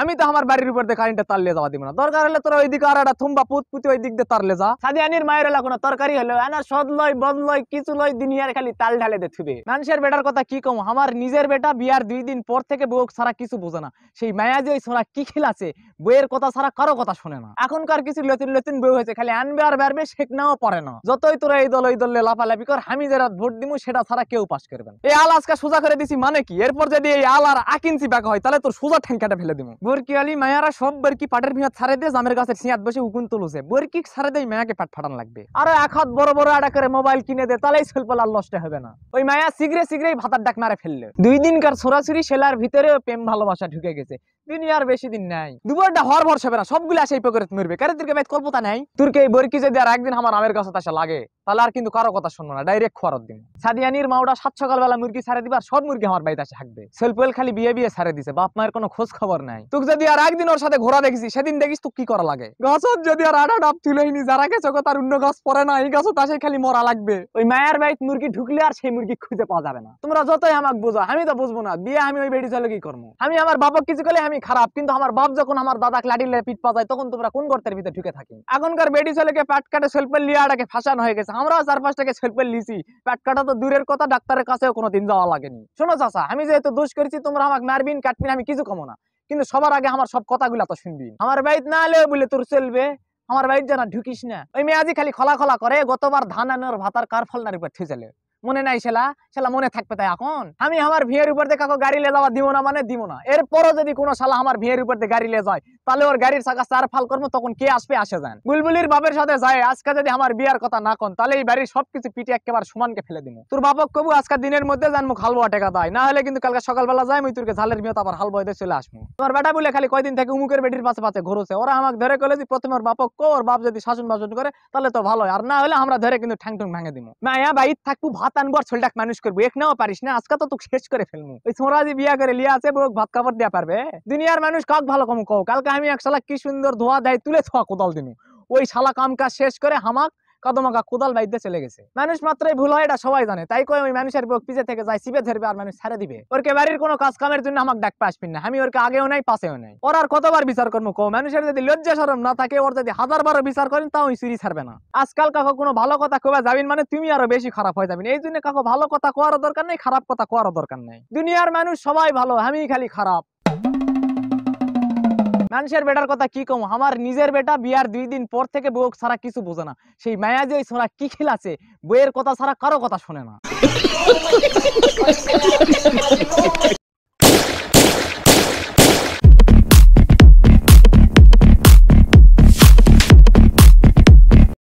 আমি তো আমার বাড়ির উপর দিয়ে কারেন্টে তার লেজা দিব না দরকার হলে তোরা দিকে আর একটা থুম্বা পুত পুতি ওই দিক দিয়ে তার লেজা আনির মায়ের এলাকা কোনো তরকারি হলো এনা সদ লয় বদ লয় কিছু লয় দুনিয়ার খালি তাল ঢালে দে থুবে মানুষের বেটার কথা কি কম আমার নিজের বেটা বিয়ার দুই দিন পর থেকে বউক ছাড়া কিছু বোঝে না সেই মায়া যে ছাড়া কি খেলাছে বইয়ের কথা ছাড়া কারো কথা শোনে না এখনকার কিছু লতিন লতিন বউ হয়েছে খালি আনবে আর বেরবে শেখ নাও পারে না যতই তোরা এই দল ওই দলে লাফালাফি কর আমি যারা ভোট দিমু সেটা ছাড়া কেউ পাস করবে না এই আল আজকে সোজা করে দিছি মানে কি এরপর যদি এই আল আর আকিনছি বাঁকা হয় তাহলে তোর সোজা ঠ্যাঙ্কাটা ফেলে দিমু বরকি আলী মায়ারা সব বরকি পাটের ভিনা ছাড়ে দিয়ে জামের গাছের সিঁয়াত বসে উকুন তুলছে বরকি ছাড়ে দেয় মায়াকে পাট ফাটান লাগবে আরো এক হাত বড় বড় আডা করে মোবাইল কিনে দে তাহলেই সল্পলার লস্টে হবে না ওই মায়া শীঘ্রে শীঘ্রেই ভাতার ডাক মারে ফেললে দুই দিনকার ছোড়াছুরি সেলার ভিতরে প্রেম ভালোবাসা ঢুকে গেছে দুনিয়ার বেশি দিন নাই দুবারটা ভর সবে না সবগুলো আসে এই পকেট মরবে কারে তোর মেয়ে কল্পতা নাই তোর কে বরকি যদি আর একদিন আমার আমের কাছে আসা লাগে তাহলে আর কিন্তু কারো কথা শুনবো না ডাইরেক্ট খোয়ার দিন সাদিয়ানির মাওটা সাত সকালবেলা মুরগি ছাড়ে দিবার সব মুরগি আমার বাড়িতে আসে থাকবে সেলফেল খালি বিয়ে বিয়ে ছাড়ে দিছে বাপ মায়ের কোনো খোঁজ খবর নাই তোকে যদি আর একদিন ওর সাথে ঘোরা দেখিস সেদিন দেখিস তো কি করা লাগে গাছত যদি আর আড়া ডাব তুলেইনি যারা গেছে তার অন্য গাছ পরে না এই গাছ গাছও তাসে খালি মরা লাগবে ওই মায়ের বাড়িতে মুরগি ঢুকলে আর সেই মুরগি খুঁজে পাওয়া যাবে না তোমরা যতই আমাকে বোঝো আমি তো বুঝবো না বিয়ে আমি ওই বেড়ি চলে কি করবো আমি আমার বাবা কিছু করলে আমি আমি খারাপ কিন্তু আমার বাপ যখন আমার দাদা লাডিলে পিট পাতায় তখন তোমরা কোন গর্তের ভিতরে ঢুকে থাকি এখনকার বেডি ছেলেকে প্যাট কাটে সেলফেল লিয়াটাকে ফাঁসানো হয়ে গেছে আমরাও চার পাঁচটাকে সেলফেল লিছি প্যাট কাটা তো দূরের কথা ডাক্তারের কাছেও কোনোদিন যাওয়া লাগেনি শোনো চাষা আমি যেহেতু দোষ করেছি তোমরা আমাকে মারবিন কাটবিন আমি কিছু কমো না কিন্তু সবার আগে আমার সব কথাগুলা তো শুনবি আমার বাইত না এলে বলে তোর চলবে আমার বাড়ির জানা ঢুকিস না ওই মেয়ে আজি খালি খোলা খোলা করে গতবার ধান আনোর ভাতার কার ফলনার উপর থুই চলে মনে নাই সেলা সেলা মনে থাকবে তাই এখন আমি আমার ভিয়ের উপর দিয়ে কাকো গাড়ি নিয়ে যাওয়া দিব না মানে দিব না এরপরও যদি কোনো সালা আমার ভিয়ের উপর দিয়ে গাড়ি নিয়ে যায় তাহলে ওর গাড়ির চাকা চার ফাল করবো তখন কে আসবে আসে যান বুলবুলির বাপের সাথে যায় আজকে যদি আমার বিয়ার কথা না কন তাহলে এই বাড়ির সবকিছু পিটি একেবারে সমানকে ফেলে দিব তোর বাপক কবু আজকে দিনের মধ্যে যান মুখ হালবো টেকা দেয় না হলে কিন্তু কালকে সকালবেলা যায় মুই তোরকে ঝালের মিয়ত আবার হালবো হয়ে চলে আসবো তোমার বেটা বলে খালি কয়দিন থেকে উমুকের বেটির পাশে পাশে ঘুরছে ওরা আমাকে ধরে কলে যে প্রথমে ওর বাপক কো ওর বাপ যদি শাসন বাসন করে তাহলে তো ভালো আর না হলে আমরা ধরে কিন্তু ঠ্যাং ঠুং ভাঙে দিব না ভাই থাকবো ভাত সাতান বছর ডাক মানুষ করবো এক নাও পারিস না আজকে তো তোকে শেষ করে ফেলবো ওই সোরাজি বিয়া করে লিয়া আছে বউক ভাত খাবার দেওয়া পারবে দুনিয়ার মানুষ কাক ভালো কম কও কালকে আমি এক কি সুন্দর ধোয়া দেয় তুলে থোয়া কোদাল দিনু ওই শালা কাম কাজ শেষ করে হামাক কদমাকা কোদাল বাইতে চলে গেছে মানুষ মাত্রই ভুল হয় এটা সবাই জানে তাই কয় ওই মানুষের বুক পিছে থেকে যায় সিপে ধরবে আর মানুষ ছেড়ে দিবে ওরকে বাড়ির কোনো কাজ কামের জন্য আমাকে ডাকতে আসবেন না আমি ওরকে আগেও নাই পাশেও নাই ওর আর কতবার বিচার করবো কো মানুষের যদি লজ্জা সরম না থাকে ওর যদি হাজার বারো বিচার করেন তাও ওই চুরি ছাড়বে না আজকাল কাকো কোনো ভালো কথা কোবা যাবেন মানে তুমি আরো বেশি খারাপ হয়ে যাবেন এই জন্য কাকো ভালো কথা কোয়ার দরকার নেই খারাপ কথা কোয়ার দরকার নেই দুনিয়ার মানুষ সবাই ভালো আমি খালি খারাপ মানুষের বেটার কথা কি কম আমার নিজের বেটা বিয়ার দুই দিন পর থেকে বউ ছাড়া কিছু বোঝে না সেই মায়া যে ছোড়া কি খেলাছে বইয়ের কথা ছাড়া কারো কথা শোনে না